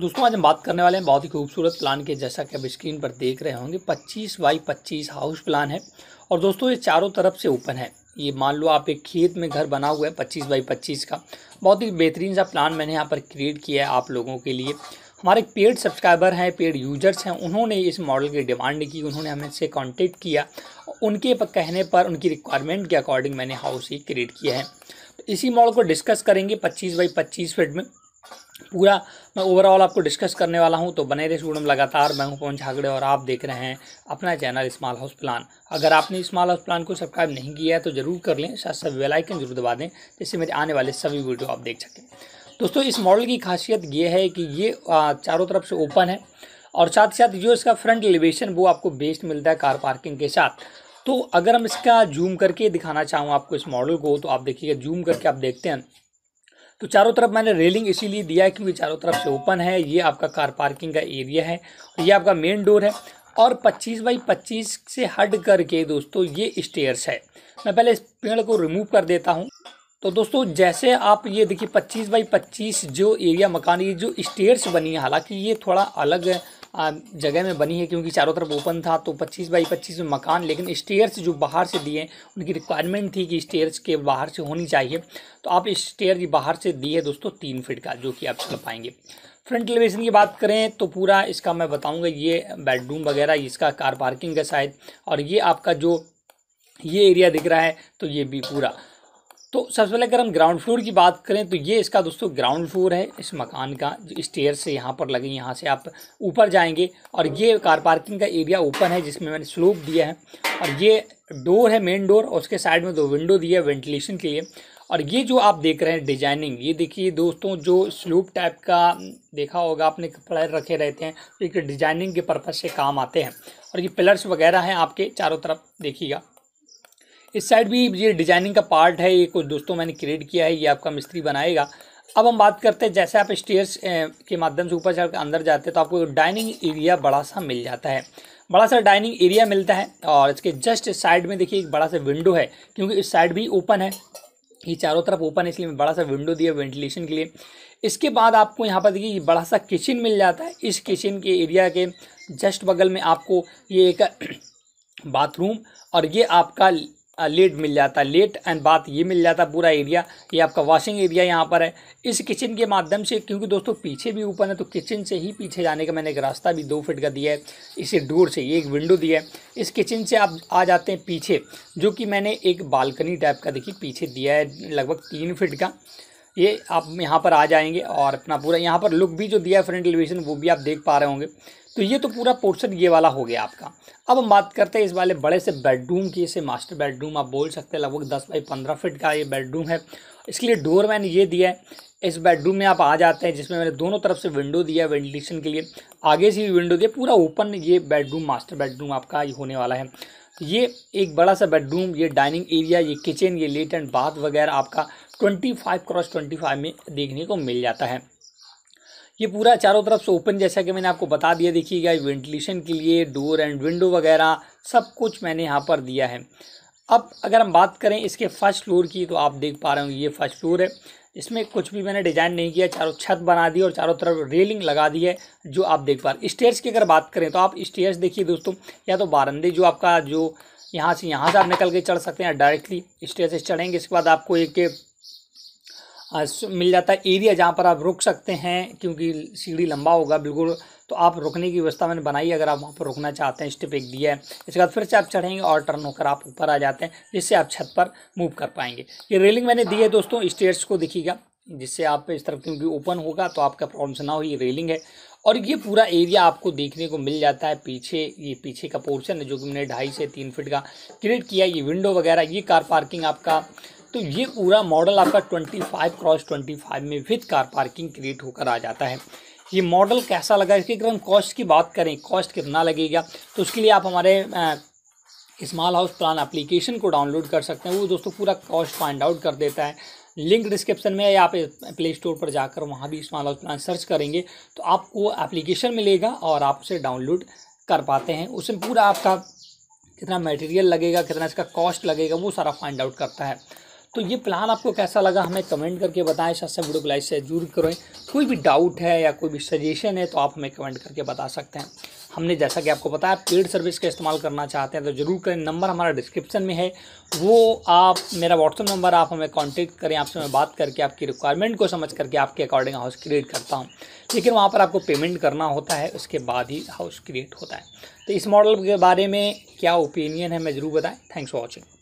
दोस्तों आज हम बात करने वाले हैं बहुत ही खूबसूरत प्लान के जैसा कि आप स्क्रीन पर देख रहे होंगे 25 बाई 25 हाउस प्लान है और दोस्तों ये चारों तरफ से ओपन है ये मान लो आप एक खेत में घर बना हुआ है 25 बाई 25 का बहुत ही बेहतरीन सा प्लान मैंने यहाँ पर क्रिएट किया है आप लोगों के लिए हमारे पेड सब्सक्राइबर हैं पेड यूजर्स हैं उन्होंने इस मॉडल की डिमांड की उन्होंने हमें से कॉन्टेक्ट किया उनके कहने पर उनकी रिक्वायरमेंट के अकॉर्डिंग मैंने हाउस ही क्रिएट किया है तो इसी मॉडल को डिस्कस करेंगे पच्चीस बाई पच्चीस फीट में पूरा मैं ओवरऑल आपको डिस्कस करने वाला हूं तो बने रहे स्टूडेंट लगातार मैं हूं पवन झागड़े और आप देख रहे हैं अपना चैनल स्मॉल हाउस प्लान अगर आपने स्मॉल हाउस प्लान को सब्सक्राइब नहीं किया है तो जरूर कर लें साथ साथ वेलाइकन जरूर दबा दें जिससे मेरे आने वाले सभी वीडियो आप देख सकें दोस्तों इस मॉडल की खासियत ये है कि ये चारों तरफ से ओपन है और साथ ही साथ जो इसका फ्रंट एलिवेशन वो आपको बेस्ट मिलता है कार पार्किंग के साथ तो अगर हम इसका जूम करके दिखाना चाहूँ आपको इस मॉडल को तो आप देखिएगा जूम करके आप देखते हैं तो चारों तरफ मैंने रेलिंग इसीलिए दिया है क्योंकि चारों तरफ से ओपन है ये आपका कार पार्किंग का एरिया है ये आपका मेन डोर है और 25 बाई 25 से हट करके दोस्तों ये स्टेयर्स है मैं पहले इस पेड़ को रिमूव कर देता हूँ तो दोस्तों जैसे आप ये देखिए 25 बाई 25 जो एरिया मकान ये जो स्टेयर्स बनी है हालांकि ये थोड़ा अलग जगह में बनी है क्योंकि चारों तरफ ओपन था तो 25 बाई 25 में मकान लेकिन स्टेयर्स जो बाहर से दिए उनकी रिक्वायरमेंट थी कि स्टेयर्स के बाहर से होनी चाहिए तो आप स्टेयर बाहर से दिए दोस्तों तीन फिट का जो कि आप चल पाएंगे फ्रंट एलिवेशन की बात करें तो पूरा इसका मैं बताऊँगा ये बेडरूम वगैरह इसका कार पार्किंग का शायद और ये आपका जो ये एरिया दिख रहा है तो ये भी पूरा तो सबसे पहले अगर हम ग्राउंड फ्लोर की बात करें तो ये इसका दोस्तों ग्राउंड फ्लोर है इस मकान का जो स्टेयर से यहाँ पर लगे यहाँ से आप ऊपर जाएंगे और ये कार पार्किंग का एरिया ओपन है जिसमें मैंने स्लोप दिया है और ये डोर है मेन डोर और उसके साइड में दो विंडो दिया है वेंटिलेशन के लिए और ये जो आप देख रहे हैं डिजाइनिंग ये देखिए दोस्तों जो स्लूप टाइप का हम्म, देखा होगा आपने कपड़े रखे रहते हैं तो एक डिजाइनिंग के पर्पज़ से काम आते हैं और ये पिलर्स वगैरह हैं आपके चारों तरफ देखिएगा इस साइड भी ये डिजाइनिंग का पार्ट है ये कुछ दोस्तों मैंने क्रिएट किया है ये आपका मिस्त्री बनाएगा अब हम बात करते हैं जैसे आप स्टेयर्स के माध्यम से ऊपर चढ़ अंदर जाते हैं तो आपको डाइनिंग एरिया बड़ा सा मिल जाता है बड़ा सा डाइनिंग एरिया मिलता है और इसके जस्ट साइड में देखिए एक बड़ा सा विंडो है क्योंकि इस साइड भी ओपन है ये चारों तरफ ओपन है इसलिए मैं बड़ा सा विंडो दिया वेंटिलेशन के लिए इसके बाद आपको यहाँ पर देखिए बड़ा सा किचन मिल जाता है इस किचन के एरिया के जस्ट बगल में आपको ये एक बाथरूम और ये आपका लेट मिल जाता है लेट एंड बात ये मिल जाता है पूरा एरिया ये आपका वॉशिंग एरिया यहाँ पर है इस किचन के माध्यम से क्योंकि दोस्तों पीछे भी ओपन है तो किचन से ही पीछे जाने का मैंने एक रास्ता भी दो फिट का दिया है इसे डोर से एक विंडो दिया है इस किचन से आप आ जाते हैं पीछे जो कि मैंने एक बालकनी टाइप का देखिए पीछे दिया है लगभग तीन फिट का ये आप यहाँ पर आ जाएंगे और अपना पूरा यहाँ पर लुक भी जो दिया है फ्रंट एलिवेशन वो भी आप देख पा रहे होंगे तो ये तो पूरा पोर्शन ये वाला हो गया आपका अब हम बात करते हैं इस वाले बड़े से बेडरूम की इसे मास्टर बेडरूम आप बोल सकते हैं लगभग दस बाई पंद्रह फिट का ये बेडरूम है इसके लिए डोर मैंने ये दिया है इस बेडरूम में आप आ जाते हैं जिसमें मैंने दोनों तरफ से विंडो दिया है वेंटिलेशन के लिए आगे से भी विंडो दिया पूरा ओपन ये बेडरूम मास्टर बेडरूम आपका ये होने वाला है ये एक बड़ा सा बेडरूम ये डाइनिंग एरिया ये किचन ये एंड बाथ वगैरह आपका twenty five cross twenty five में देखने को मिल जाता है ये पूरा चारों तरफ से ओपन जैसा कि मैंने आपको बता दिया देखिएगा वेंटिलेशन के लिए डोर एंड विंडो वगैरह सब कुछ मैंने यहाँ पर दिया है अब अगर हम बात करें इसके फर्स्ट फ्लोर की तो आप देख पा रहे होंगे ये फर्स्ट फ्लोर है इसमें कुछ भी मैंने डिजाइन नहीं किया चारों छत बना दी और चारों तरफ रेलिंग लगा दी है जो आप देख पा रहे स्टेयर्स की अगर बात करें तो आप स्टेयर्स देखिए दोस्तों या तो बारंदे जो आपका जो यहाँ से यहाँ से आप निकल के चढ़ सकते हैं डायरेक्टली स्टेयर से चढ़ेंगे इसके बाद आपको एक मिल जाता है एरिया जहाँ पर आप रुक सकते हैं क्योंकि सीढ़ी लंबा होगा बिल्कुल तो आप रुकने की व्यवस्था मैंने बनाई अगर आप वहाँ पर रुकना चाहते हैं स्टेप एक दिया है इसके बाद फिर से आप चढ़ेंगे और टर्न होकर आप ऊपर आ जाते हैं जिससे आप छत पर मूव कर पाएंगे ये रेलिंग मैंने दी है हाँ। दोस्तों स्टेयर्स को दिखेगा जिससे आप इस तरफ क्योंकि ओपन होगा तो आपका प्रॉब्लम्स ना हो ये रेलिंग है और ये पूरा एरिया आपको देखने को मिल जाता है पीछे ये पीछे का पोर्शन है जो कि मैंने ढाई से तीन फीट का क्रिएट किया ये विंडो वगैरह ये कार पार्किंग आपका तो ये पूरा मॉडल आपका 25 क्रॉस 25 में विथ कार पार्किंग क्रिएट होकर आ जाता है ये मॉडल कैसा लगा इसकी अगर हम कॉस्ट की बात करें कॉस्ट कितना लगेगा तो उसके लिए आप हमारे स्मॉल हाउस प्लान एप्लीकेशन को डाउनलोड कर सकते हैं वो दोस्तों पूरा कॉस्ट फाइंड आउट कर देता है लिंक डिस्क्रिप्शन में या आप प्ले स्टोर पर जाकर वहाँ भी स्मॉल हाउस प्लान सर्च करेंगे तो आपको एप्लीकेशन मिलेगा और आप उसे डाउनलोड कर पाते हैं उसमें पूरा आपका कितना मटेरियल लगेगा कितना इसका कॉस्ट लगेगा वो सारा फाइंड आउट करता है तो ये प्लान आपको कैसा लगा हमें कमेंट करके बताएं साथ साथ वीडियो को लाइक से जरूर करें कोई भी डाउट है या कोई भी सजेशन है तो आप हमें कमेंट करके बता सकते हैं हमने जैसा कि आपको बताया पेड सर्विस का इस्तेमाल करना चाहते हैं तो ज़रूर करें नंबर हमारा डिस्क्रिप्शन में है वो आप मेरा व्हाट्सअप नंबर आप हमें कॉन्टेक्ट करें आपसे मैं बात करके आपकी रिक्वायरमेंट को समझ करके आपके अकॉर्डिंग हाउस क्रिएट करता हूँ लेकिन वहाँ पर आपको पेमेंट करना होता है उसके बाद ही हाउस क्रिएट होता है तो इस मॉडल के बारे में क्या ओपिनियन है मैं ज़रूर बताएँ थैंक्स फॉर वॉचिंग